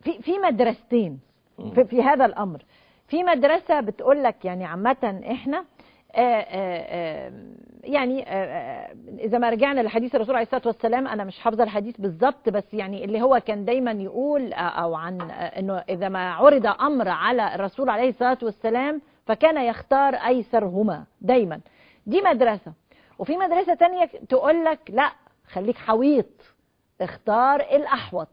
في في مدرستين في, في هذا الامر في مدرسه بتقول لك يعني عامه احنا آآ آه، آآ آه، آه، يعني آآ اذا ما رجعنا لحديث الرسول عليه الصلاه والسلام انا مش حافظه الحديث بالظبط بس يعني اللي هو كان دايما يقول او عن انه اذا ما عرض امر على الرسول عليه الصلاه والسلام فكان يختار ايسرهما دايما دي مدرسه وفي مدرسه تانية تقول لك لا خليك حويط اختار الاحوط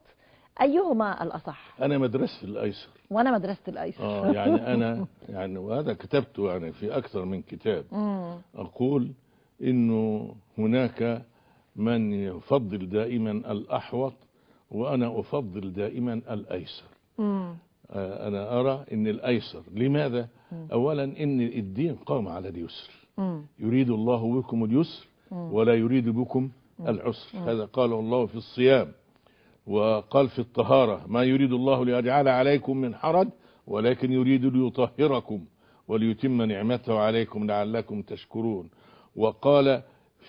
أيهما الأصح أنا مدرسة الأيسر وأنا مدرسة الأيسر آه يعني أنا يعني وهذا كتبته يعني في أكثر من كتاب أقول إنه هناك من يفضل دائما الأحوط وأنا أفضل دائما الأيسر آه، أنا أرى أن الأيسر لماذا؟ أولا أن الدين قام على اليسر يريد الله بكم اليسر ولا يريد بكم العسر هذا قاله الله في الصيام وقال في الطهارة ما يريد الله ليجعل عليكم من حرج ولكن يريد ليطهركم وليتم نعمته عليكم لعلكم تشكرون وقال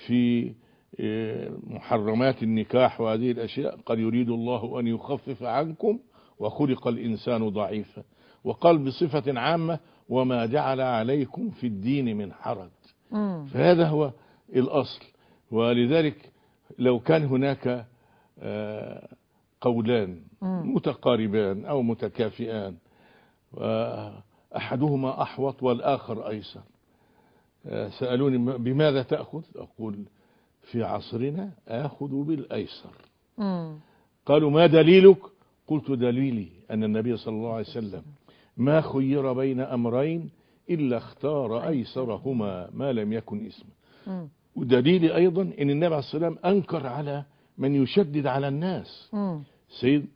في آه، محرمات النكاح وهذه الأشياء قد يريد الله أن يخفف عنكم وخلق الإنسان ضعيفا وقال بصفة عامة وما جعل عليكم في الدين من حرج فهذا هو الأصل ولذلك لو كان هناك آه، قولان متقاربان أو متكافئان أحدهما أحوط والآخر أيسر آه، سألوني بماذا تأخذ أقول في عصرنا أخذ بالأيسر قالوا ما دليلك قلت دليلي أن النبي صلى الله عليه وسلم ما خير بين أمرين إلا اختار أيسرهما ما لم يكن اسمه ودليلي أيضا أن النبي عليه الصلاة والسلام أنكر على من يشدد على الناس سيدنا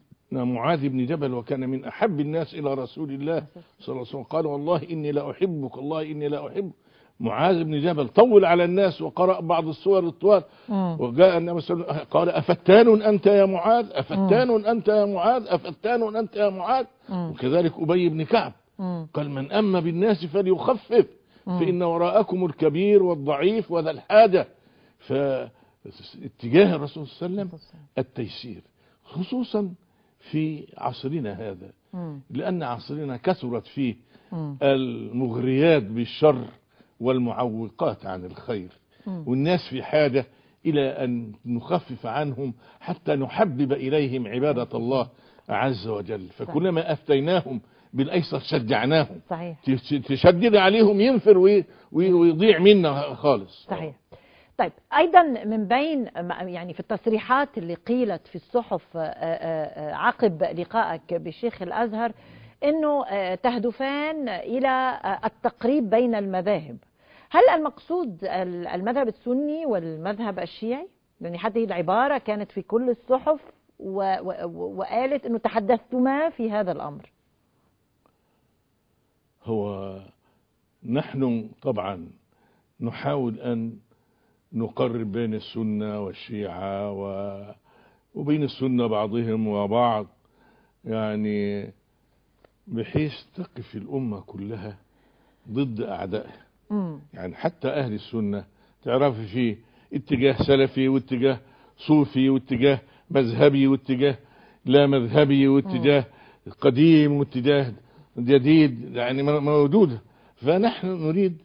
معاذ بن جبل وكان من أحب الناس إلى رسول الله صلى الله عليه وسلم قال والله إني لا أحبك والله إني لا أحب معاذ بن جبل طول على الناس وقرأ بعض الصور الطوال وجاء النبي صلى الله عليه وسلم قال أفتان أنت يا معاذ أفتان أنت يا معاذ أفتان أنت يا معاذ وكذلك أبي بن كعب قال من أما بالناس فليخفف فإن وراءكم الكبير والضعيف وذا الحاجة ف اتجاه الرسول صلى الله عليه وسلم التيسير خصوصا في عصرنا هذا لأن عصرنا كثرت فيه المغريات بالشر والمعوقات عن الخير والناس في حاجة إلى أن نخفف عنهم حتى نحبب إليهم عبادة الله عز وجل فكلما أفتيناهم بالأيسر شجعناهم صحيح. تشدد عليهم ينفر ويضيع منا خالص صحيح طيب ايضا من بين يعني في التصريحات اللي قيلت في الصحف آه، آه، آه، عقب لقائك بشيخ الازهر انه تهدفان الى التقريب بين المذاهب هل المقصود المذهب السني والمذهب الشيعي يعني هذه العباره كانت في كل الصحف وقالت انه تحدثتما في هذا الامر هو نحن طبعا نحاول ان نقرب بين السنة والشيعة و... وبين السنة بعضهم وبعض يعني بحيث تقف الأمة كلها ضد أعدائها يعني حتى أهل السنة تعرف في اتجاه سلفي واتجاه صوفي واتجاه مذهبي واتجاه لا مذهبي واتجاه قديم واتجاه جديد يعني موجود فنحن نريد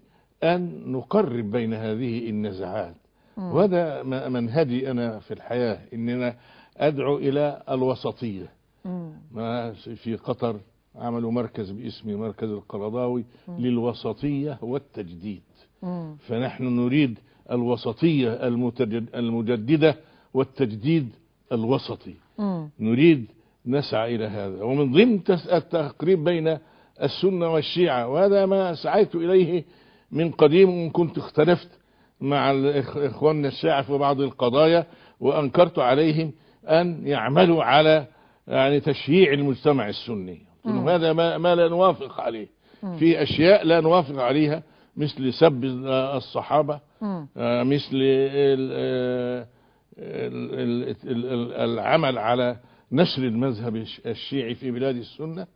أن نقرب بين هذه النزاعات وهذا منهجي أنا في الحياة أننا أدعو إلى الوسطية ما في قطر عملوا مركز باسم مركز القرضاوي للوسطية والتجديد فنحن نريد الوسطية المجددة والتجديد الوسطي نريد نسعى إلى هذا ومن ضمن التقريب بين السنة والشيعة وهذا ما سعيت إليه من قديم وإن كنت اختلفت مع إخواننا الشاعر في بعض القضايا وأنكرت عليهم أن يعملوا على يعني تشييع المجتمع السني هذا ما, ما لا نوافق عليه في أشياء لا نوافق عليها مثل سب الصحابة آه، مثل آه، العمل على نشر المذهب الشيعي في بلاد السنة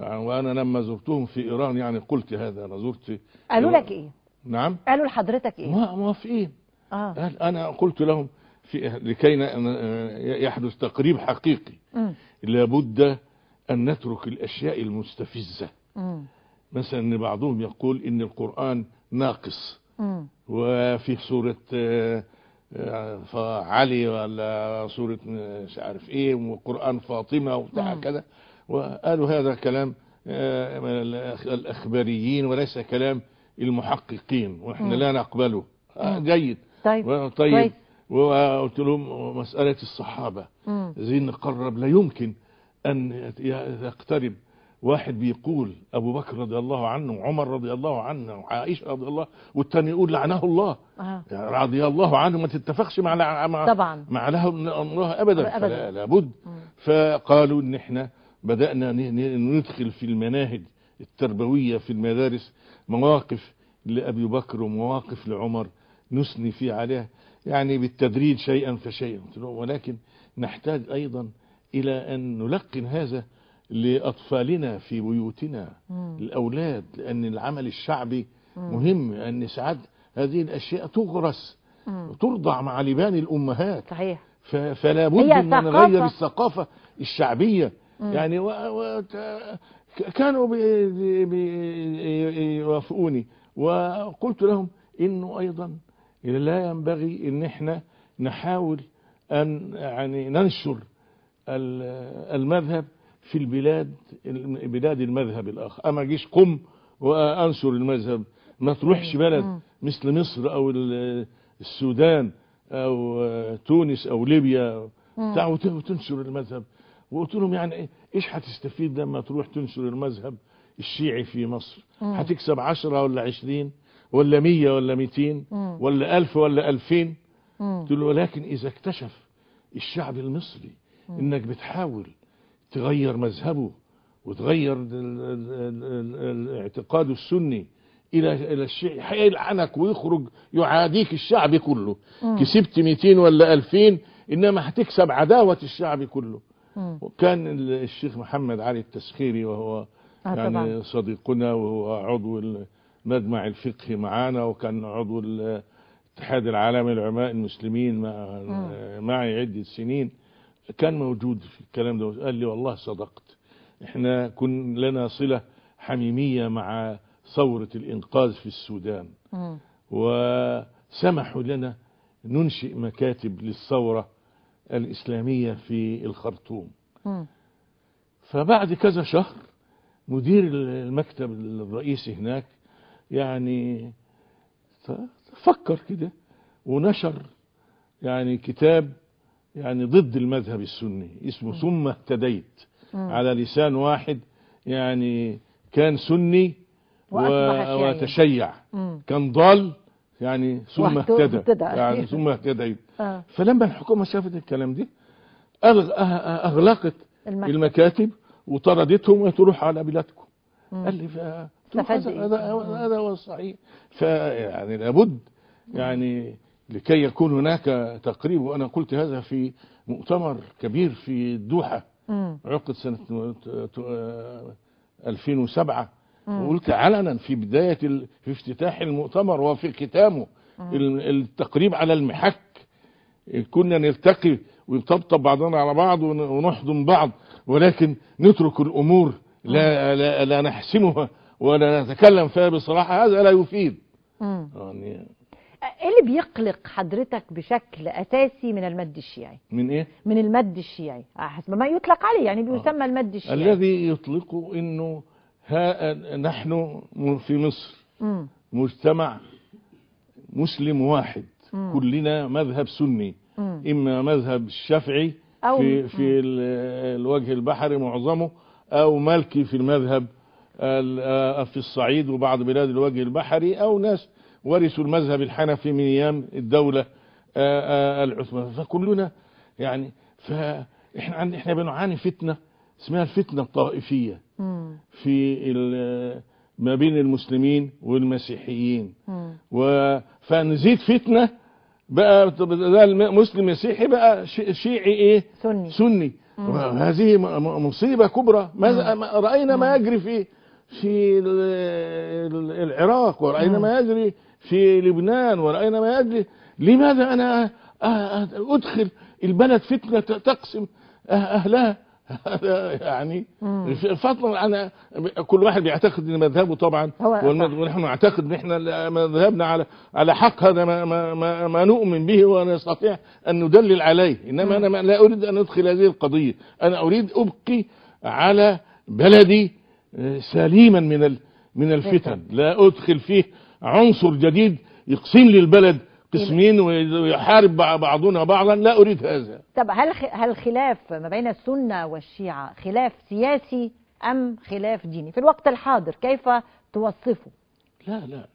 وانا لما زرتهم في ايران يعني قلت هذا انا زرت قالوا لك ايه نعم قالوا لحضرتك ايه موافقين اه قال انا قلت لهم في إيه؟ لكي يحدث تقريب حقيقي م. لابد ان نترك الاشياء المستفزه م. مثلا ان بعضهم يقول ان القران ناقص م. وفي سوره آه، آه، فعلي ولا سوره مش عارف ايه وقران فاطمه وبتاع كده وقالوا هذا كلام آه، الأخباريين وليس كلام المحققين وإحنا لا نقبله آه، جيد طيب طيب وقلت لهم مسألة الصحابة زين نقرب لا يمكن أن يقترب واحد بيقول أبو بكر رضي الله عنه وعمر رضي الله عنه وعائشة رضي الله والتاني يقول لعنه الله آه. يعني رضي الله عنه ما تتفقش مع مع طبعا مع لهم الله أبدا, أبداً. لابد مم. فقالوا إن إحنا بدأنا ندخل في المناهج التربوية في المدارس مواقف لأبي بكر ومواقف لعمر نثني فيه عليها يعني بالتدريج شيئا فشيئا ولكن نحتاج أيضا إلى أن نلقن هذا لأطفالنا في بيوتنا مم. الأولاد لأن العمل الشعبي مم. مهم أن ساعات هذه الأشياء تغرس وترضع مع لبان الأمهات صحيح فلا بد أن نغير الثقافة الشعبية يعني و... و... كانوا ب... ب... يوافقوني وقلت لهم انه ايضا لا ينبغي ان احنا نحاول ان يعني ننشر المذهب في البلاد بلاد المذهب الاخر اما اجيش قم وانشر المذهب ما تروحش بلد مثل مصر او السودان او تونس او ليبيا وتنشر المذهب وقلت لهم يعني إيه؟ ايش هتستفيد لما تروح تنشر المذهب الشيعي في مصر هتكسب عشرة ولا عشرين ولا مية ولا ميتين ولا ألف ولا ألفين قلت له ولكن إذا اكتشف الشعب المصري إنك بتحاول تغير مذهبه وتغير الاعتقاد السني الى الى الشيعي هيلعنك ويخرج يعاديك الشعب كله مم. كسبت 200 ولا 2000 انما هتكسب عداوه الشعب كله وكان الشيخ محمد علي التسخيري وهو آه، يعني صديقنا وهو عضو المجمع الفقهي معانا وكان عضو الاتحاد العالمي للعلماء المسلمين معي عدة سنين كان موجود في الكلام ده قال لي والله صدقت احنا كن لنا صلة حميمية مع ثورة الإنقاذ في السودان وسمحوا لنا ننشئ مكاتب للثورة الإسلامية في الخرطوم م. فبعد كذا شهر مدير المكتب الرئيسي هناك يعني فكر كده ونشر يعني كتاب يعني ضد المذهب السني اسمه م. ثم اهتديت م. على لسان واحد يعني كان سني يعني. وتشيع كان ضال يعني ثم اهتدى يعني ثم اهتدى آه. فلما الحكومة شافت الكلام دي أه-، أه-، أغلقت المكتب. المكاتب وطردتهم وتروح على بلادكم مم. قال لي هذا هذا هو الصحيح فيعني لابد يعني لكي يكون هناك تقريب وانا قلت هذا في مؤتمر كبير في الدوحه عقد سنه 2007 آه، وقلت علنا في بداية في افتتاح المؤتمر وفي ختامه التقريب على المحك كنا نلتقي ويطبطب بعضنا على بعض ونحضن بعض ولكن نترك الأمور لا, لا, لا نحسنها ولا نتكلم فيها بصراحة هذا لا يفيد يعني ايه اللي بيقلق حضرتك بشكل اساسي من المد الشيعي من ايه من المد الشيعي حسب ما يطلق عليه يعني آه. بيسمى المد الشيعي الذي يطلقه انه ها نحن في مصر مجتمع مسلم واحد كلنا مذهب سني إما مذهب الشافعي في, في الوجه البحري معظمه أو مالكي في المذهب آه، في الصعيد وبعض بلاد الوجه البحري أو ناس ورثوا المذهب الحنفي من أيام الدولة آه، آه، العثمانية فكلنا يعني فإحنا احنا بنعاني فتنه اسمها الفتنة الطائفية في ما بين المسلمين والمسيحيين فنزيد فتنة بقى المسلم مسيحي بقى شيعي ايه سني سني هذه مصيبة كبرى ماذا رأينا ما يجري في في العراق ورأينا ما يجري في لبنان ورأينا ما يجري لماذا أنا أدخل البلد فتنة تقسم أهلها هذا يعني فضلا انا كل واحد بيعتقد ان مذهبه طبعا ونحن نعتقد ان احنا مذهبنا على على حق هذا ما ما ما, ما نؤمن به ونستطيع ان ندلل عليه انما انا لا اريد ان ادخل هذه القضيه انا اريد ابقي على بلدي آه، سليما من من الفتن لا ادخل فيه عنصر جديد يقسم لي البلد قسمين ويحارب بعضنا بعضا لا أريد هذا طب هل هل خلاف ما بين السنة والشيعة خلاف سياسي أم خلاف ديني في الوقت الحاضر كيف توصفه لا لا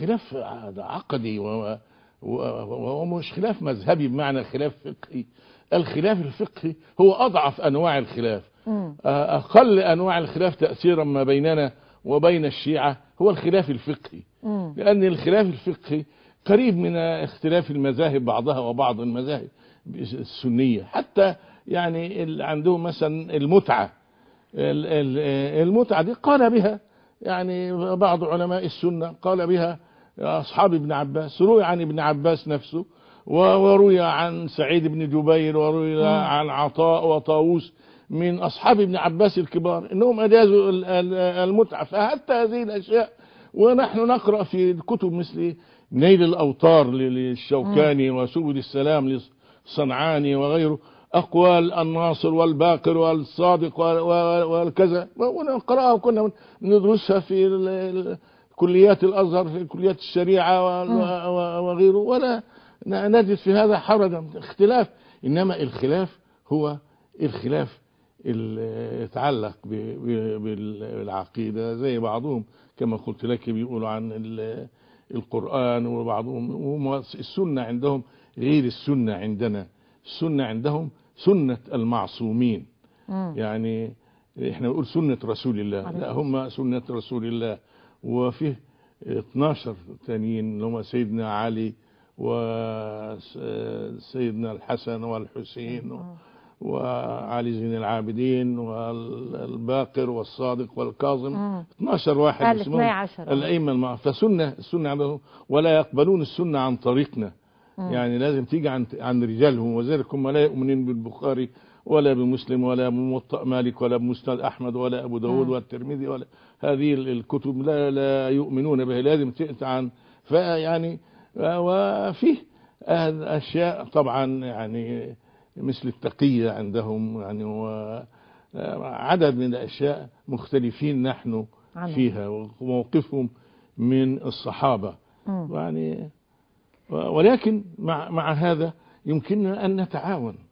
خلاف عقدي وهو مش خلاف مذهبي بمعنى خلاف فقهي الخلاف الفقهي هو أضعف أنواع الخلاف أقل أنواع الخلاف تأثيرا ما بيننا وبين الشيعة هو الخلاف الفقهي لأن الخلاف الفقهي قريب من اختلاف المذاهب بعضها وبعض المذاهب السنية حتى يعني عندهم مثلا المتعة المتعة دي قال بها يعني بعض علماء السنة قال بها أصحاب ابن عباس روي عن ابن عباس نفسه وروي عن سعيد بن جبير وروي عن عطاء وطاووس من أصحاب ابن عباس الكبار إنهم أجازوا المتعة فهذا هذه الأشياء ونحن نقرأ في الكتب مثل نيل الأوطار للشوكاني وسبل السلام للصنعاني وغيره أقوال الناصر والباقر والصادق والكذا ونقرأها وكنا ندرسها في كليات الأزهر في كليات الشريعة وغيره ولا نجد في هذا حرجا اختلاف إنما الخلاف هو الخلاف يتعلق بالعقيدة زي بعضهم كما قلت لك بيقولوا عن القرآن وبعضهم السنة عندهم غير السنة عندنا السنة عندهم سنة المعصومين مم. يعني احنا بنقول سنة رسول الله لا هم سنة رسول الله وفيه 12 تانيين اللي هم سيدنا علي وسيدنا الحسن والحسين مم. وعلي زين العابدين والباقر والصادق والكاظم مم. 12 واحد اسمهم الأئمة فسنة السنة عندهم ولا يقبلون السنة عن طريقنا مم. يعني لازم تيجي عن عن رجالهم هم لا يؤمنون بالبخاري ولا بمسلم ولا بموطأ مالك ولا بمسند أحمد ولا أبو داود والترمذي ولا هذه الكتب لا لا يؤمنون بها لازم تأتي عن فيعني وفيه أشياء طبعا يعني مثل التقية عندهم يعني وعدد آه، من الأشياء مختلفين نحن فيها وموقفهم من الصحابة يعني ولكن مع, مع هذا يمكننا أن نتعاون